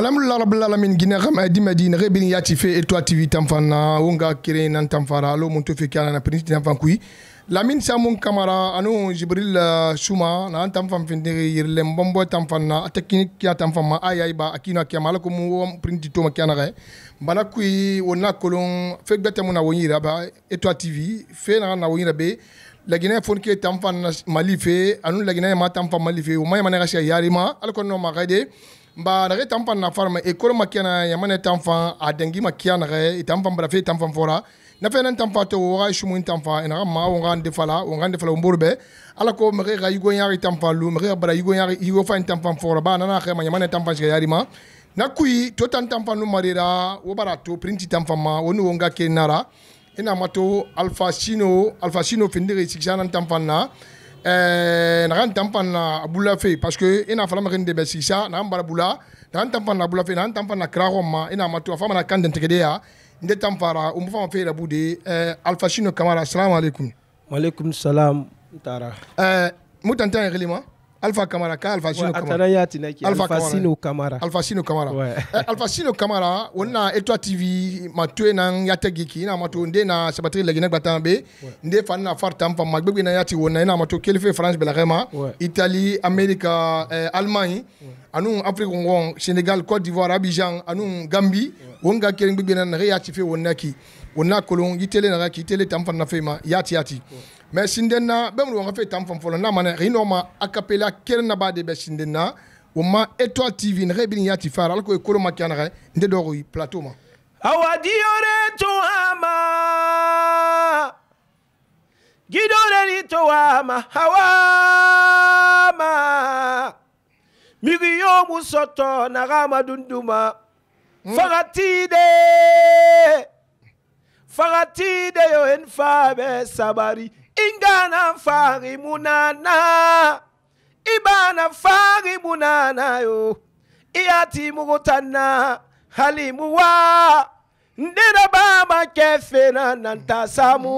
alhamdulila rabbil alamin gine xama dima di nexe bini yati fe etoa tv tanfan na wo kere nan tanfara alo mun to fe ke ala na prinsi tanfan kuyi lamin samun kamara ano jibril suma euh, na an tanfan fentere yirlen bombo tanfan na a tekini kiya tanfan ma aya iba a kino a kiyama ala komu wo printi toma kiya naxe bana kuyi wo na kolon fe gbete mu na wo yira ba etoa tv fe na na wo yira be lagina fon ke tanfan mali fe anu lagina ma tanfan mali fe wo mayamane xa siya yarima ala kono ma xede mba nage tan fan na farma ekolo makia na yamane tan fan a dengi makia nage tan fan brafe tan fan fora na tan fa to wa shumu tan fa e ina ma wa ngan de fala wa ngan ala ko mage ga yugo tan fa lu mage bara yugo yugo fa tan fan fora ba na na yamane tan fan shiga yari na kui to tan tan fan lu marira wo bara to print tan fan ma woni wo ngake nara ina e mato alfa sino alfa sino findire sikjana tan fan na Eh, nakan tampan na abula fe parce que ina fala makin de besisa na ambara bula nakan tampan na abula fe nan tampan na kraro ma ina matu afama na kanden tegedeya nde tamfara umbu fama fe rabu de eh, alfashino kamara assalamu alaikum wa alaikum salam tara euh mutan tan Alpha Camara, Alpha Sino Camara. Alpha, Sino Alpha Sino Camara, Alpha Sino on a Etoile TV matwe na yategi ki na mato nde na sabatri batambe on nde fan Fartam, on a na yati wonna na mato France belagema Italie America eh, Allemagne on anu Afrique ngon Sénégal Côte d'Ivoire Abidjan a Gambie wonga kelingbe na yati on a qui o n'a kolon i tele naka k'i tele tan fana fɛ ma yati yati mɛ sinden na bɛɛ mun don ka fɛ tan fan fɔlɔ n'a ma na hinɛ o ma a kapela kɛrɛn na b'a de bɛ sinden na o ma étoile tv naka bi ni yati fara ala ko ye kolo ma kɛ naka n tɛ dɔgɔ ko plateau ma. awa diyore tun a ma gidore ni to a ma hawa ma migi y'o mun sɔtɔ naka ma dunduma hmm. fagati de. Farati de yo en sabari ingana gana fari munana i bana fari munana yo iati yati mugutana halimu wa n dera bama kɛ nanta samu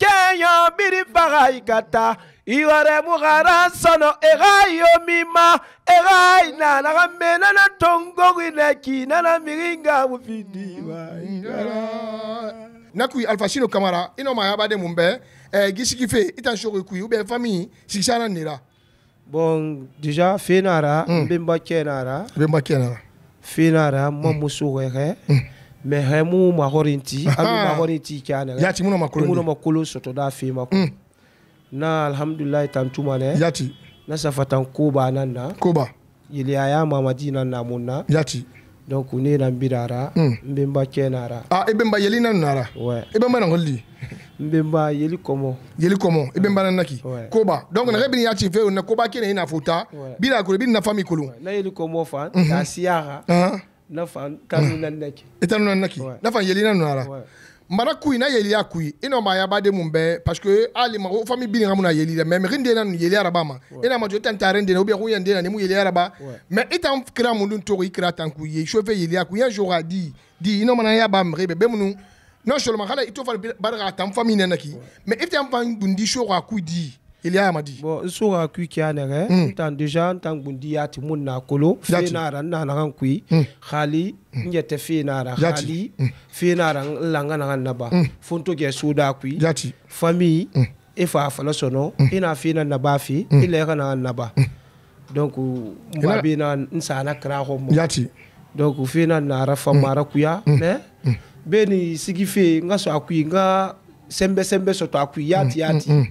kɛɲɔ biri faga i iware mugara sono egai yomima egai na na mena na tongo ina ki na na miringa ufidiwa ingara nakui alfasino kamara i nɔma yaba de mun bɛɛ eh, gisigi fe i tan sogo kui ubiyɛn fami sigisana ne ra bon déjà fe nara mm. n benba cɛ nara benba cɛ nara fe nara ma muso wɛrɛ mɛ hɛ mu mahɔrin ti an ah. bɛ mahɔrin ti kɛ an yɛrɛ yati munna ma kolo munna ma kolo sɔtɔ da fe ma mm. na alhamdulilayi tan tuma dɛ yati na safatan ko b'a nan na ko ba yeleya y'a mamadi na namun na yati donc ne na mbira ara n be n ba cɛ na ara ah i be n ba yeli na na ara i be n ba nankoli di n be n ba yeli kɔmɔ yeli kɔmɔ i eh be n ba na naki koba donc nage bini y'a ci feu na koba kene i na futa bira kolo bini nafa mi kolo na yeli kɔmɔ fa k'a mhm. siya ka na fa tanu ah. na naki i tanu na naki na fa yeli na na ara mana kui na yeli ya kui ino ma ya bade mun bɛɛ parce que hali ma o fami bininga mun na yeli dɛ mais mɛri den na nin yeli araba ma i na ma jɔ i tan tare den na ou bien ko yan den na ni mun yeli araba mais i tan kira mun dun togo i kira tan kui ye chauffeur yeli ya kui un jour a di di ino mana ya ba mɛri bɛ bɛ munu non seulement hala i to fa baraka tan fami nana ki mais i tan fan bundi shoga kui di iliya hmm. ya madi bɔn n so ka kui kɛ a nɛgɛ n tan deja n tan gundi ya ti mun na kolo fe na ara n nana kan kui hali n yɛ tɛ fe na ara hali fe na ara n la n ka na ka naba fo n to kɛ so da kui fami e fa fala sɔnɔ e n'a fe na naba fe e la e ka na ka naba donc maa bɛ na n sanna kira kɔ mɔ donc fe na na ara famu ara kuya mɛ bɛ nin sigi fe n ka sɔn a kui n ka sɛnbɛ sɛnbɛ sɔtɔ a kui yaati yaati.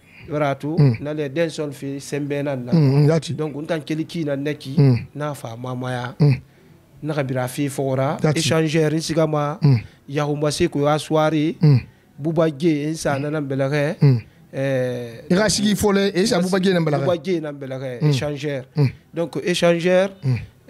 waratu na nale den là donc untan keli neki mm. na fa mamaya qui, mm. fi fora échangeur sigama ya se ko a buba ge insana na belare mm. eh e sa buba ge belare donc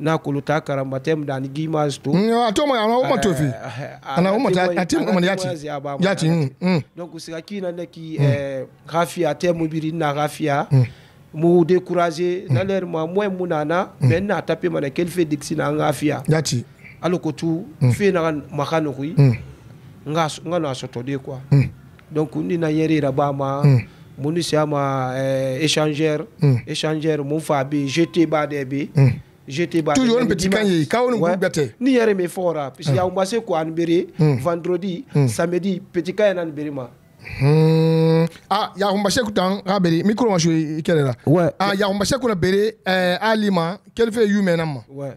na kuluta karamba tem dan gimas to mm, ato mo ana uma eh, tofi eh, eh, ana uma ta atim uma yati yati mm, mm. donc sika kina ne ki kafia tem biri na kafia mu décourager na ler ma moy munana ben na tapé mana kel fait dixi na kafia yati alo ko tu fe na makano kui nga nga na soto de quoi donc ni na yeri rabama munu siama échangeur échangeur mu fa bi jeté ba de bi j'étais battu. Toujours un petit canyé. quand on ouais. Ni hier mes forts, Puis qu'il y a un massé quoi vendredi, hmm. samedi, petit cahier nan Berima. ma. Hmm. Ah, ya humbashe kutan rabere micro ma jouer quelle là. Ouais. Ah, ya humbashe a bere euh alima, quel fait humain Ouais.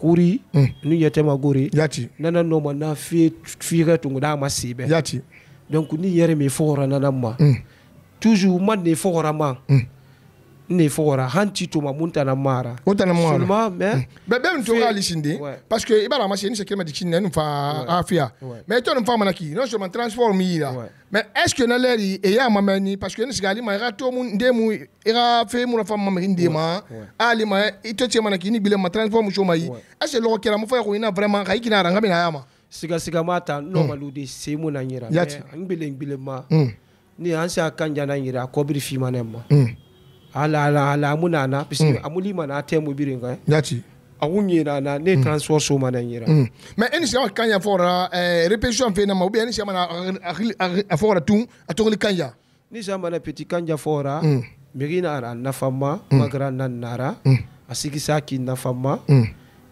kuri mm. nu yɛtɛma gori yati nana nɔma na fiigɛ tungu daa ma siibɛ yati donc ni yere mi fɔgɔra nana ma mm. toujours man ni fɔgɔra ma mm. ne fogora hanti tuma mun tana mara o tana mara seulement hmm. mais be be nto ga lisinde parce que ibara ma sene sekema di kinna nu fa afia mais to nu fa mana ki non seulement transforme ira mais est ce que na leri e ya ma mani parce que ne sigali ma ga to mun de mu ira fe mu na fa ma ndi ma ali ma ito che mana ki ni bile ma transforme cho mai est ce lo kera mu fa ko ina vraiment ga ikina ranga bina ya ma sigasigama ta normalude hmm. semu na yira mais ngbele ngbele ma hmm. ni an se a kan jana yira a kɔbiri fimanɛ ma ala ala amuna na puisque mm. amuli mana temu biringa eh? yati awun yera na ne mm. transport so mana yera mais mm. eni sema kanya fora eh, repetition fe na ma ubia eni sema na afora tun a atokli kanya ni sema na petit kanya fora mm. na ara nafama mm. magra nan nara mm. asigisa ki nafama ma mm.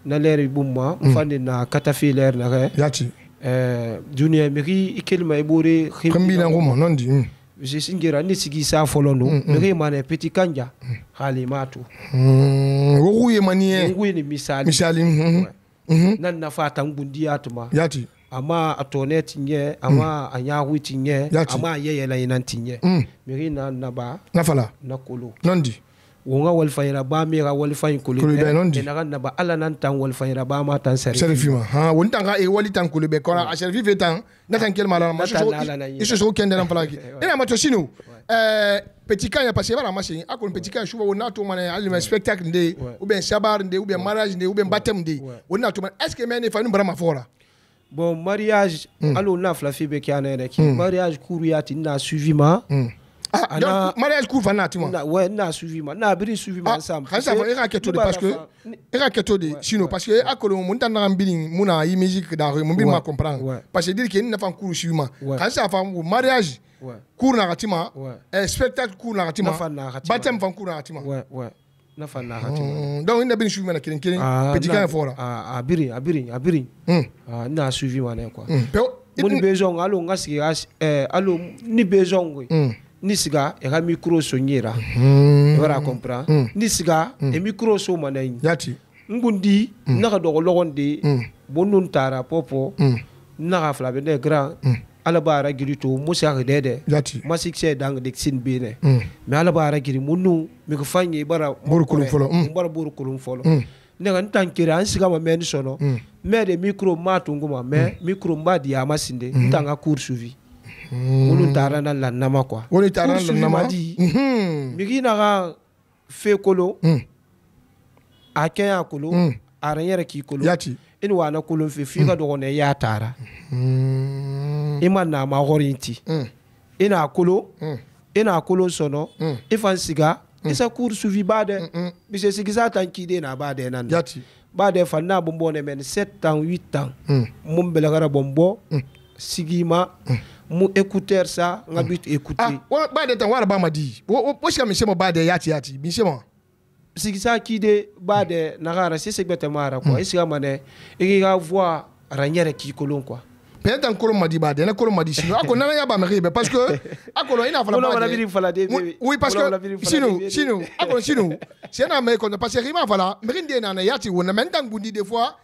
na leri bumma mm. mfande na katafi ler na eh? yati eh, dunia miri ikelma ibore khimbi na ngoma nondi mm je ni sigi sa fɔlɔ don nege mana peti kanja hali ma to mm, wogu ye maniye wogu ye ni misali misali mm-hmm. Mm-hmm. na nafa ta ngundi ya tuma yati ama a tɔnɛ ti ɲɛ ama a ɲagu ti ɲɛ ama a yɛyɛla ɲinan ti na na kolo On ŋa walifayira ba mi e a to eh, petit cas à petit je vois on a tout un spectacle de ou bien sabar de ou bien mariage de ou bien baptême on a tout est-ce que mais ne fanu brama fora bon mariage hmm. allo hmm. mariage suivi ma hmm. Ah, ah, donc mariage ku tu vois. ma. Ouais, n'a suivi moi. N'a biri suivi moi ensemble. quand ça va e parce que e ka kɛ de sinon parce que a kolon mun tan na biri Parce que. musique dans rue mun bi comprendre. Parce que dire que ne suivi mariage ku na ti spectacle court na Baptême Ouais, ouais. Hum, ah, na fan Donc je suis suivi ma na hum. petit kan Ah, a biri, a biri, a suivi ma besoin allons eh, allons ni besoin ni siga e ka micro so nyera e, mhm. e bara comprend mhm. ni siga mhm. e micro so mana yin yati ngundi na ka dogo logon de bonun tara popo na ka fla be de grand ala bara giri to musa ka dede yati masik se dang de sin bene me ala bara giri munu mi ko fanye bara burkulum folo bara burkulum folo ne ka n tan kere an siga ma mɛ ni sɔnɔ mɛ de micro ma tungu ma mɛ micro ma di a ma sinde n tan ka cours suivi minnu hmm. taara na lanama kuwa minnu taara lanama di hmm. migi naga fe kolo hmm. a kɛ y'a kolo a rɛ yɛrɛ k'i kolo yati i ni waana kolon fɛ f'i ka dɔgɔnɛ i y'a taara i ma na ma wɔri in ti i n'a kolo i n'a kolon sɔnɔ i fan siga i sa kuru sufi b'a dɛ bise sigisa tan k'i den na a b'a dɛ na na b'a dɛ fa n'a bɔ bɔ ne mɛ ni sept tan huit tan mun bɛlɛkara bɔ n bɔ sigima mu écouteur ça a mm. écouter ah ba de tan wa ba ma dit. où wo shi de yati yati Ce qui sigi c'est qui de ba de na que tu quoi mm. Est-ce que igi va ranyere qui colon quoi peut-être encore ma dit de ma dit. Bah, parce que il a pas oui parce que sinu sinu sinu c'est parce que rima me yati des fois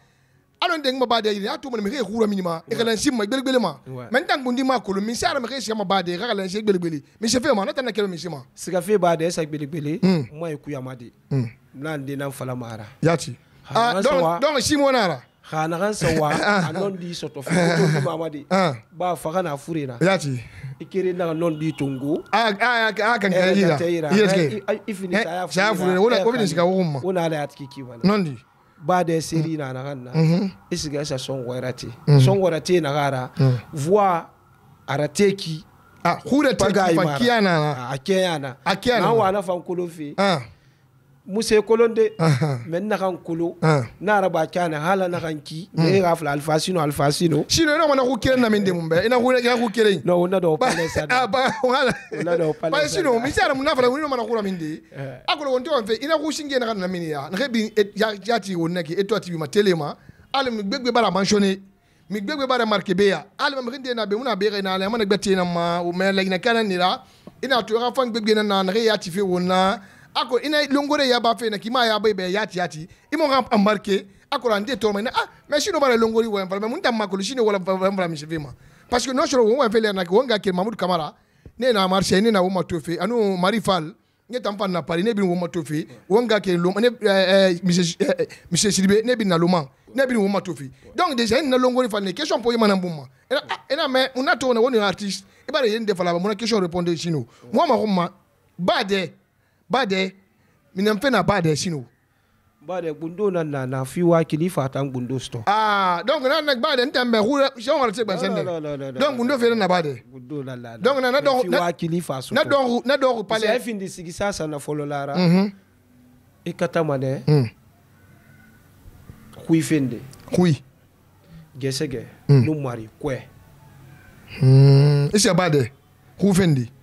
alon deng ma bade yiri atu mene rura minima e kala nsim ma gbelegbele ma men tan gundi ma kolo min sara ma ke sima bade ka kala nsim gbelegbele min se fe ma nata na kelo min sima siga fe bade sa gbelegbele mo hmm. e kuya made hmm. nan de nan fala mara yati ah don don simo nara ha na kan sawa anon di soto fe to ma made ah. ba fa kana fure na yati ikere na non di tungu ah ah kan eh, kan yira yira ifini sa ya fure wala eh, ko bin siga wumma wala ya tiki ki wala non di ba da seri na na ah, kan na isiga sa son gwarate son gwarate na gara vuwa arateki a hura ta ga imara a kiyana na a kiyana na wa na fankolo fe ah. muse kolon de ah, ah. mɛ n nakan kolo ah. n'a yɛrɛ b'a kɛ a na hali n'a kan ki ne hmm. k'a fila alifasino alifasino. sinɔ i n'a fɔ n'a ko kelen na min denmu bɛɛ i n'a ko i n'a ko kelen. non o na dɔn o palɛ sa dɛ. ba wala o na dɔn o palɛ sa dɛ. parce que sinɔ misi yɛrɛ mun n'a fɔra ko mana ko la min de ye. a kɔni ko n tɛ kɔni fɛ i n'a ko sin kɛ n'a eh. ka na min de ye a n'a bi ja ti o nɛgɛ e tɔ ti bi ma tele ma hali mi gbɛgbɛ b'a la mansɔnne mi gbɛgbɛ b'a la marike bɛ yan hali mi den na bɛ mun na bɛ ka ɲin'a la a mana gbɛ ten na ma o mɛ laɲinɛ kɛnɛ de la i n'a to i ka fɔ n gbɛgbɛ na na nɛgɛ y'a ti fi o na. ako ina longore ya bafe na kima ya bai bai yati yati imo ngam embarquer akora ndi to mena ah mais shino bara longori wa mfalme munda makolo shino wala mfalme mshivima parce que no shoro wa fele na wonga ke Mahmoud Kamara ne na marché ne na wo matofe anu ah, Marifal ne tampa na pari ne bin wo matofe wonga ke lo ne monsieur Sidibé ne bin na loma ne bin wo matofe donc déjà na longori fa question pour yema na mbuma ena mais on a tourné na woni artiste ibara yende fala ba mona question répondre shino moi ma roma ba de bade mina mpe na bade sino bade gundo na na na fi wa kili fatan gundo sto ah donc na na bade nta mbe hu jean wala tse gbansende donc gundo fere na bade gundo la la donc na na don na kili fa so na don na don pale sai fin di sigisa sa na folo lara mhm ikata mane mhm kui finde kui gesege mhm. no mari kwe mhm isi bade hu finde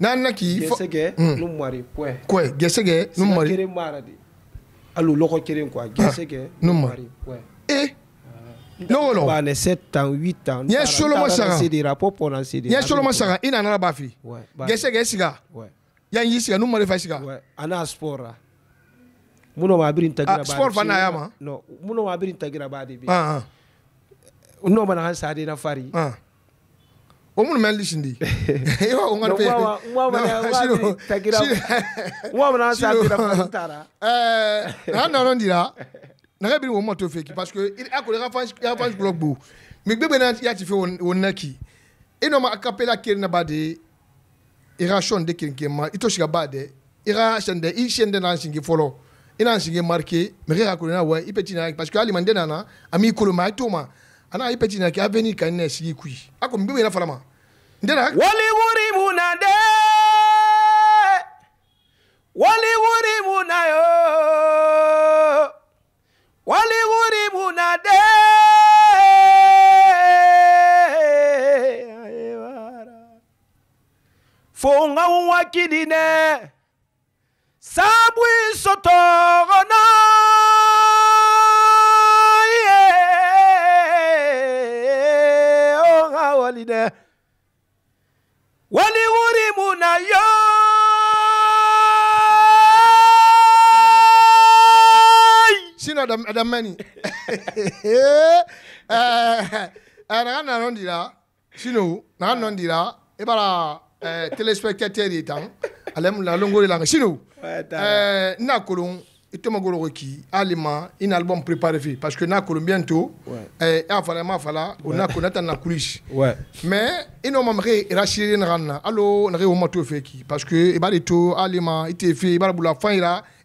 nanaki gesege hmm. numwari pwe kwe gesege numwari kere mara di alu ah, loko kere kwa gesege numwari pwe eh longolo bane 7 ans 8 ans ya solo masaka c'est des rapports pour en c'est des ya solo masaka ina na ba fi gesege siga ya yi siga numwari fa siga ana spora ah. muno ma birin tagira ah, ba sport fa na ya ma no muno ma birin tagira ba de bi ah ah no mana han sa de na fari ah omunu malisindi iwa ungar pe On na pas mwama na satira mutara na On rondira na wo moto parce que il a kolera face ya face blog bu mi gbegbe na ya ti fe wonaki ino ma na bade ira de kin kema ito shiga bade ira i shende na shingi folo ina shingi me ga kolera wa parce que ali ami itoma ana petit na ki kanne kui ako ndirak wali wuri buna de wali wuri buna yo wali wuri buna de fo nga wakidine sabu sotogona yeah. oh nga walide damani eh, eh, eh, naga nanɔ dira sino naga nɔ dira i bara téléspectateur ye tan la longo de la sino n na kolon i tɔmɔ golo ko ki hali ma i album préparé fi parce que n'a kolon bientôt et y'a fala i m'a fala o na ko ne mais i n'o rachirine mɛkɛ rassiré naga na alo nage o ma t'o parce que i e b'a de to hali ma i t'e fɛ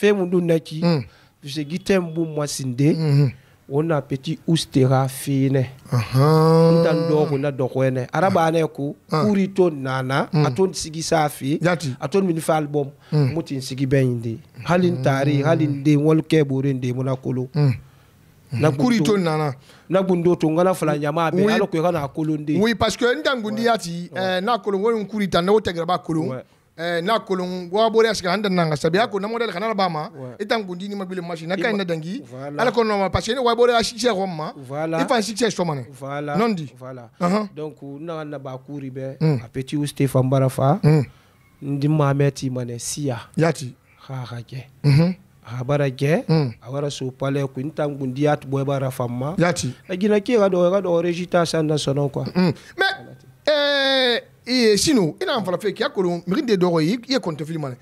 fɛn mun dun na ci segitɛn b'u masinde o na peti ustera fine n tan dɔɔ kun na dɔgɔɛnɛ arabaanɛ ko kuri to nana a to n sigi saa fe a to n mini fa albɔm mu ti n sigi bɛ yin de hali n taari hali n den wali kɛ boore n den muna kolo nakuri to nana nagundo to ngana fala nyama be oui. alo ko kana kolondi oui parce que ndangundi yati eh, na kolongo nkuri tan no tegra ba kolongo ouais. Eh, na kolon wabore asika handa nanga sabi ako na model kanala bama itan kundi ni mabile machine na kaina dangi ala kono ma parce que wabore asika roma ifan succès so mané non dit voilà uh-huh. donc na na ba kuri be hmm. a petit ou Stéphane Barafa hmm. ndi mameti mané sia yati ha ha ke a bara ke a wara so pale ku intan kundi yat boy bara famma yati agina ke ga do ga do rejita sanda sonon quoi hmm. mais eh e sino ina fala fe kya kolon mi de dogo yi ye konto fili mane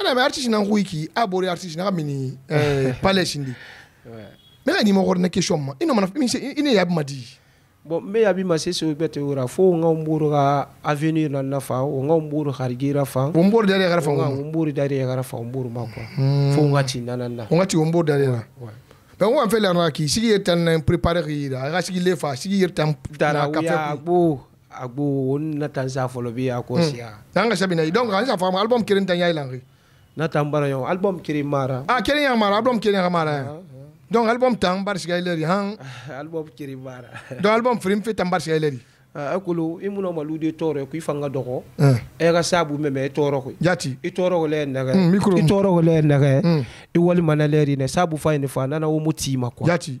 ana me artiste nan ruiki a bore artiste na mini eh palais sindi me ni mo gorna question ma ino mana mi ina hmm. ya madi bon me ya bi mase so bete ora fo nga mburu ga avenir na na fa o nga mburu hargira fa o mburu dare ga fa o mburu dare ga fa o mburu ma kwa fo nga ti na na na o nga ti o mburu dare na ben wa fe la na ki sigi tan préparer ira ga sigi le fa sigi tan na café bo agbo na tan sa folo bi a ko siya tanga sabina donc an sa fama album kirin tan yayi langri na tan bara yo album kirin mara ah kirin yang mara album kirin ah, ah. yang mara donc album tan bar siga ileri han album kirin mara donc album film fi tan bar siga ileri a ah, kolo i muna malu de tɔɔrɔ ko i fanga dɔgɔ hmm. e ka sabu mɛmɛ i tɔɔrɔ koyi jati i tɔɔrɔ ko lɛɛ nɛgɛ hmm, i tɔɔrɔ ko lɛɛ nɛgɛ hmm. i walima na lɛɛ rinɛ sabu fa ye ne fa nana wo mu tii ma kuwa jati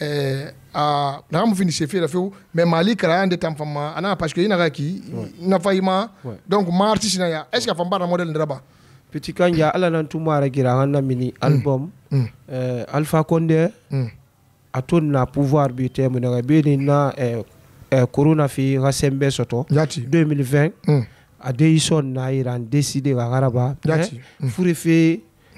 Eh, a ah, na mu finishefira fiu mais mali kala ande tam fama ana parce que ina gaki na faima donc marti sina ya est ce que famba modèle model ndraba petit kanja ala nan tumara gira hanna mini mm. album mm. Eh, alpha konde mm. atun na pouvoir bi temu na be eh, na corona fi rasembe soto 2020 a deison na iran décider ga garaba fure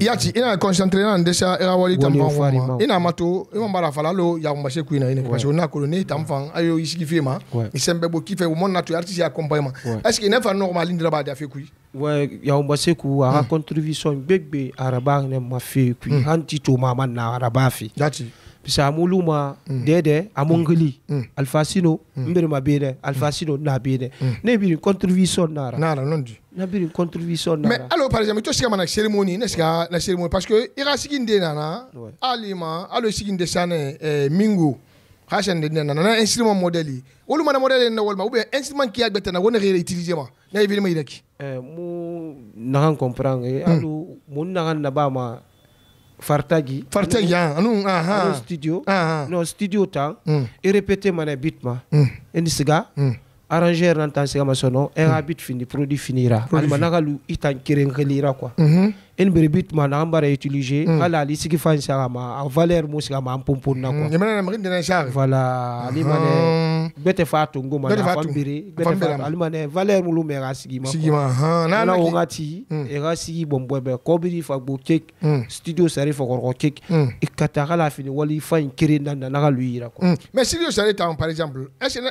yati ina concentré na ndesa ira wali tamban kuma ina mato ima bara fala lo ya mbashe kuina ina parce que na ko ne tamfan ayo isiki fema isembe bo kife mo na to artiste accompagnement est ce que nefa normal ndira ba da fe kui ouais ya mbashe ku hmm. a contribution gbegbe araba ne ma fe kui hanti hmm. to mama na araba fi yati pisamu luma mm. dede amu dede amongli mm. alfasino mm. mm. mbirma bene mm. sino na bene ne biri contribution nara nara nondi na biri contribution nara mais alors par exemple to sika na ceremony ne sika na ceremony parce que ira siginde nana alima alo siginde sane eh, mingu hashan de nana na instrument modeli wolu mana modeli na wolma ou bien instrument ki agbeta na wona re utiliser ma na ibiri ma iraki eh mu na comprendre eh, hmm. alo mun na na ba ma fartagi fartagi ah, anu aha anu ah. studio aha ah. no studio ta mm. e répéter mané beat ma mm. endi ça arrangeur nan tan sega masono en mm. habit fini produit finira alma naga lu itan keren kelira quoi mhm. Une -hmm. en berbit ma na ambara utiliser mm. ala ali sigi fan sega ma valeur mo sega ma pompon na quoi hmm. yemana na mrin voilà ali ah. mane bete fatu ngoma na fambiri bete fatu ali valeur mo lu mera sigi ma sigi ma ha ah, na na ngati hmm. e ga sigi bo be ko biri fa bo kek hmm. studio sari fa ko kek katara la fini wali fa keren nan na na lu ira quoi mais studio sari tan par exemple est-ce que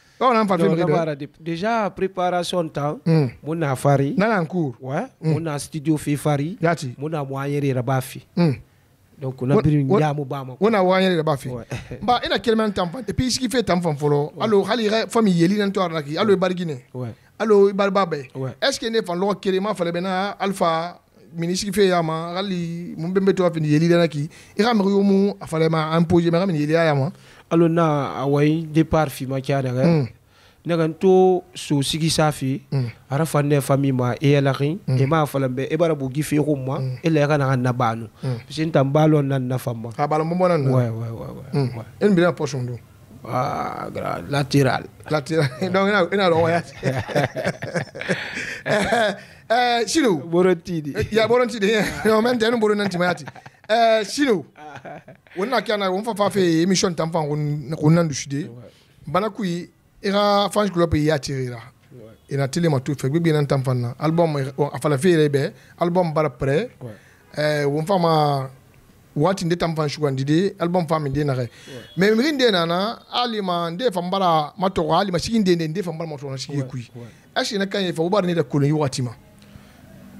Hein. Déjà, préparation temps, hmm. a fari. un cours. Ouais, hmm. un studio fait fari. Yati. Mon un moyen de rabafi. Hmm. Donc, on a pris une gamme au On a moyen de bah, a temps. Et puis, ce qui fait temps, de Alors, il famille, il y a y Alors, il Est-ce hein, qu'il y a qui alpha? yama i a Aluna away départ fi ma kya daga hmm. to so sigi safi hmm. ara fa ne fami ma e la ri hmm. e ma fa lambe e bara gi e ma e la e na na banu sin na famma ha mo ouais ouais ouais ouais en bien do ah gra latéral latéral donc e ya eh, eh, eh, ya men Eh, silo wona kana won fa fa fe emission tan fan won nan du sudé bana kuyi ira fanj club ya tirira ina tele ma tu fe gbe nan tan fan na album e, afala fe rebe album bar pre eh won fa ma waati nde tan fan sugandi de album fa min de na mais mi rinde na na ali ma nde fa mbara ma to ali ma siginde nde fa mbara ma to na sigi kuyi ashi na kan ye fa ubar ne da kolon yi waati ma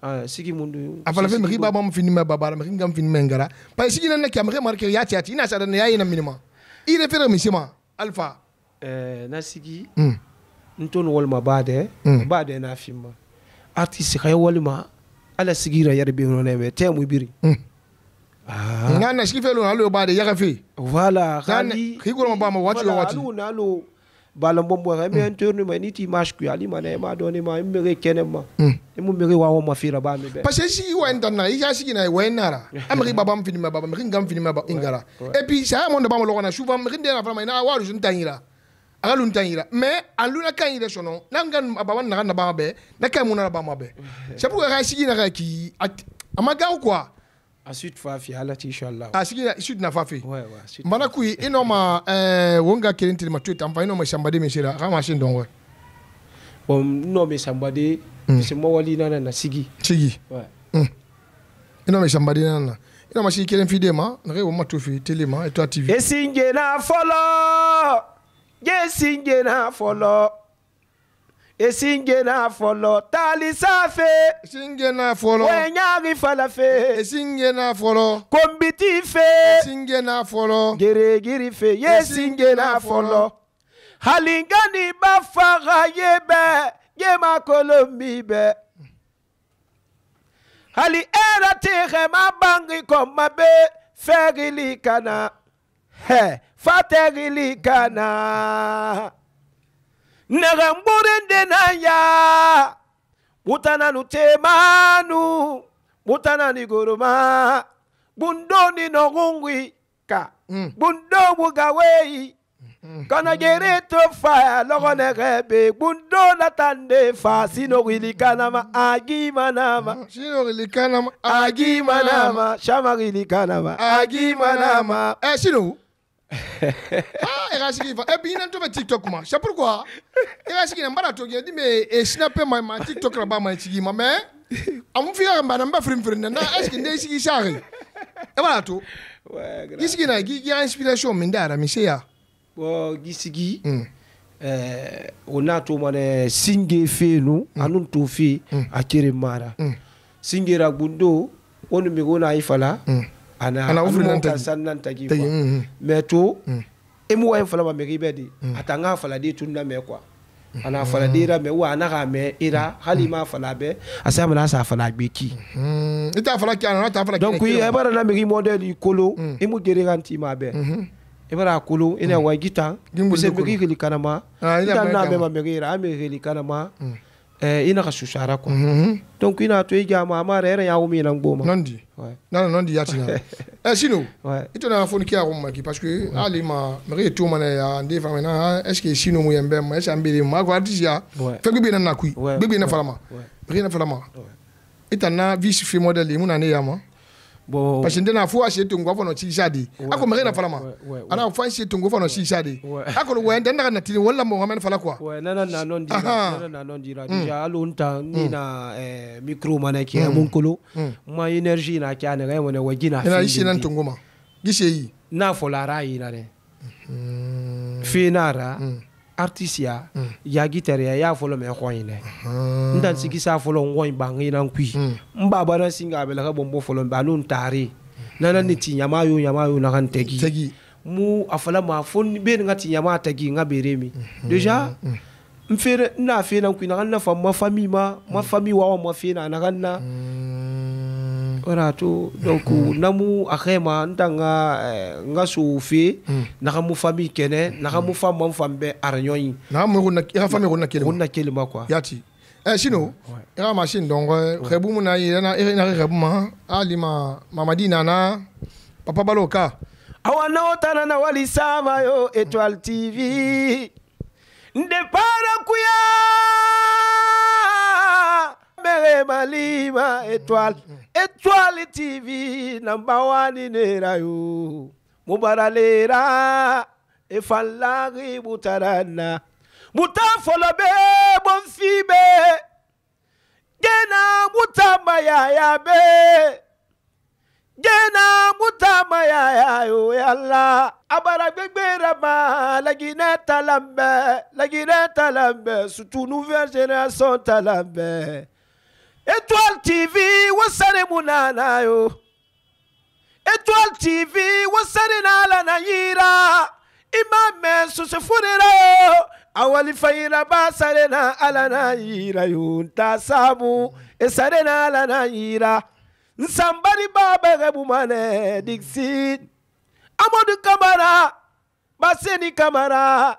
Ah, sigi mundu avala vem riba ba mfinima babara ngara pa sigi nan kya mre ya tiati ina sada ya minima i refere misima alfa eh, na sigi mm. nton walma bade mm. bade na walma ala sigira yarbe no ne sigi felo bade ya kafi voilà wati wati bala mbomboga mi entorni ma niti mashku ali mana ma doni ma mere kene ma mu mm. mere wa wa mafira ba mi be parce que si on na i ja sigina wa nara amri baba m finima baba mi ngam ma baba ingara et puis ça mon de ba mo logona souvent mi ndena vraiment ina wa lu ntanyira aga lu ntanyira mais aluna kan ire sono nangan baba na na ba be na kan mu na ba ma be c'est pourquoi ga sigina ga ki amaga quoi a suite fafi alati inshallah a suite na fafi ouais ouais mana kui inoma eh wonga kelenti ma tuita amfa inoma shambade meshira Ramachin donc ouais. bon no me c'est moi wali nana na sigi sigi ouais non, hmm. inoma nana inoma shi kelen fide ma na kai woma tufi telema tv na follow na follow esingena fɔlɔ taali sanfɛ. esingena fɔlɔ. wɛnyari fana fɛ. esingena fɔlɔ. kɔnbiti fɛ. esingena fɔlɔ. geregiri fɛ yesingena fɔlɔ. halinkani ba faga ye bɛɛ yemakolo mi bɛɛ. hali ɛrɛ ti ma bangi kɔma be, fɛgili kana hɛ fatɛgili kana. naga mborende na ya butananu temanu butanani goroma bundoni nogungwi ka mm. bundo bugawei mm. kana jere to fa logo ne gebe bundo latande fa sino wili kanama agi manama mm, sino wili kanama agi manama shama wili kanama agi manama eh sino ah erasiki va et puis il n'entend pas TikTok comment c'est pourquoi erasiki n'a pas la toque il dit mais et snapper ma TikTok là bas ma tiki ma mais amu fiya ba na ba film film na est-ce que ndai sigi shari et eh, voilà tout ouais grave sigi na gi gi inspiration min dara mi se ya bo gi sigi eh ona to mane singe fe no hmm. anun to fe hmm. a kere mara hmm. singera gundo wonu mi gona ifala mm. ana wufiri ka sanu nan taki kuwa mɛ to e mu wa in fana ma mɛ k'i bɛ di a ta n ka faladen tun na mɛ kuwa a na faladen ra mɛ wa a na k'a mɛ e ra hali i ma fala bɛɛ a sa mana a sa fala a gbɛ ki. i t'a fala ki a nana t'a fala ki. donc i b'a dɔn na mɛ k'i mɔdɛli kolo i mu gere kan t'i ma bɛɛ. ibara akulu ina wajita kusemekihili kanama itanamema mekira amehili kanama mm. eh, ina ka shushara kwa mm -hmm. donc ina to igi ama ama rere ya umi na ngoma nondi ouais. nana nondi yati na eh sino ouais. ito na foni kia kuma ki parce que ouais. ali ma mari to mana ya ndi fa mena est ce que sino mu yembe ma est ce ambele ma ko artiste ya ouais. fe bibi na na kui ouais. bibi na falama ouais. bibi na falama ouais. ita na vice fi model e mu na ne yama bon parce que ndena fo ashe tungu fo no shisha di ako mare na fala ma ana fo ashe tungu fo no shisha di ako wo ende na na tiri hmm. wala mo ngamen fala kwa we na na na non di na na non di ra ja hmm. alunta ni na micro mana ke mun kolo ma energy na kya ne ga wona wajina ina shi nan tungu ma gishe yi na fo la ra yi na ne fi na ra artiste ya mm. ya guitare ya ya folo me ko ine ah. ndan sigi sa folo ngoi bangi nan kui mba bana singa abela ka bombo folo ba lun tari nana ni ti nyama yo nyama yo na kan tegi mu afala ma fon be nga ti nyama tegi nga beremi mm-hmm. deja mm. mfere na fe nan kui na kan na ma famille ma ma mm. famille wa ma fe na na kan na mm. warato donc mm. namu akema ntanga eh, nga so fe mm. naka mu famille kene naka mu fam mam fam be arnyoyi naka mu na ka famille ronna kele ronna kele ma quoi yati eh sino ira machine donc euh, rebu mu na ina ina rebu ma ali ma mamadi nana papa baloka awa na otana na walisama yo étoile tv ndepara kuya mere malima étoile mm, Étoile TV number one nera yo mubara mubaralera efalari butarana mutafolobe bonfibe gena maya ya be gena mutamayaya yo yalla abara gbegbe rama laginɛ ta lanbɛ laginɛ ta lanbɛ surtout nouvelle génération ta lanbɛ. Etoile TV, wasare munana yo. Etoile TV, wasare nala nayira. Imame susufurira yo. Awali faira basare na ala nayira yo. Ntasamu, sare na ala nayira. Nsambari babege bumane Dixit. Amadu Kamara, Baseni Kamara,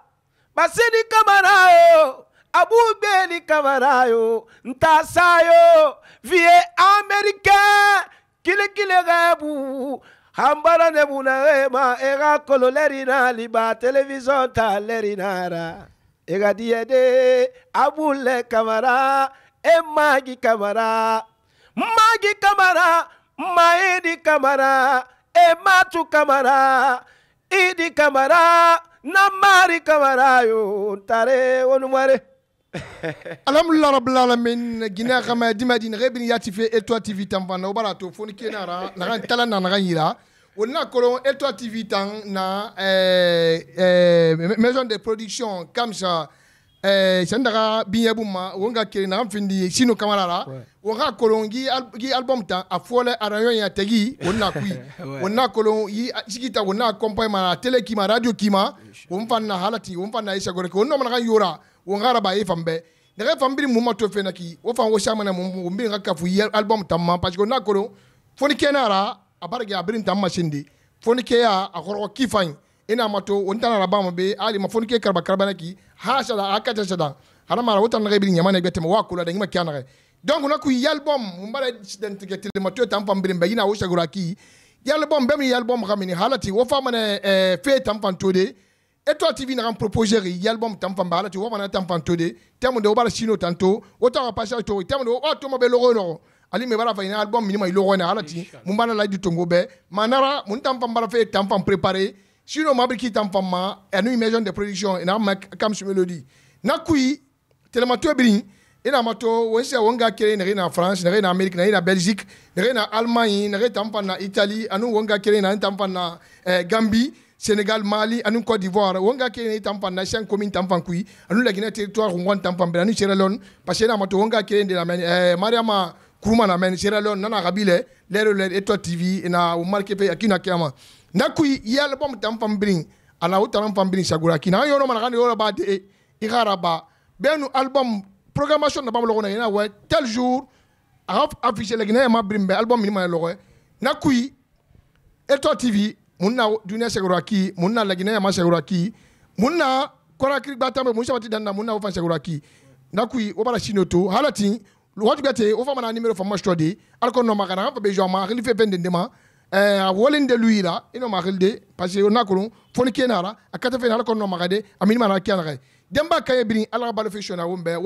Baseni Kamara yo. abubeni kavarayo ntasayo vie americain kilikile rebu hambara nebuna rema ega kololerina liba television talerinara ega diede abule kamara emagi kamara magi kamara maidi kamara ematu kamara idi kamara namari kamara yo ntare onumare alhamdulilah rabbil alamin gina kama dimadin rebin yati fe etwa tv tan fana o bara to kenara na yira kolon etwa tan na eh, eh, maison de production kamsa Eh, sandaga biɲɛbu ma wo ka kerena an findi sino kamara la wo ka kolon gi album ta a fɔlɛ ya tɛgi o kui o na kolon yi sigi ta o na tele kima radio kima o na halati o na isa gore ko no mana kan yora o e fambe ne ka fambiri mu ma to fena ki o wo shama na mu mbi ka kafu yi album ta ma parce que na kolon foni kenara a barge ta ma sindi foni ke ya a kɔrɔ ina e mato won tana rabama be ali mafon ke karba karbana ki ha shada akata shada hana mara wotan ngai bin nyamana be tema wa kula da ngima kyana ngai donc na ku yalbom mbara dent ke tele mato tam pam bin bayina wo shagura ki yalbom be mi yalbom khamini halati wo famane eh, fe tam pam tode et toi tv na ram proposer yalbom tam pam halati wo mana tam pam tode temo de wo bala sino tanto wotan wa pasha to temo de wo to mo be logo logo ali me bara fayina album minima ilogona halati mumbana la di tongo be manara mun tam pam bara fe tam pam préparer shine mabirki en ma de production ina ma kamshi melody na kui telemato birin ina mato wani sai wanga na france na na america na belgique na na allemagne na na italy anu wanga kere na en na gambie sénégal mali en côte d'ivoire wonga kene Tampa, na commune tampan en anu la guinée territoire on Tampa bena nous sierra leone parce que na mato wonga en de la main, mariama kuruma na sierra leone nana kabile l'air eto tv na marke pe en kiama nakui yala bom tam pambrin ala utaram pambrin sagura kina yo no manaka yo ba de igaraba benu album programmation na bam logo na wa tel jour a affiché le gina ma brimbe album ni ma logo nakui eto tv munna dunia sagura ki munna la gina ma sagura ki munna kora kiri gba tambe mun sabati danna munna o fan sagura ki nakui o bara sinoto halati wajugate o famana numéro famashtode alko no magana fa be joma khilife pendendema Eh, a walinde luira ino maxilde parce que na kolon foni kenara a kata fenara konno maxade a minimana kenara demba kaye bini ala balo fe sona wo mbe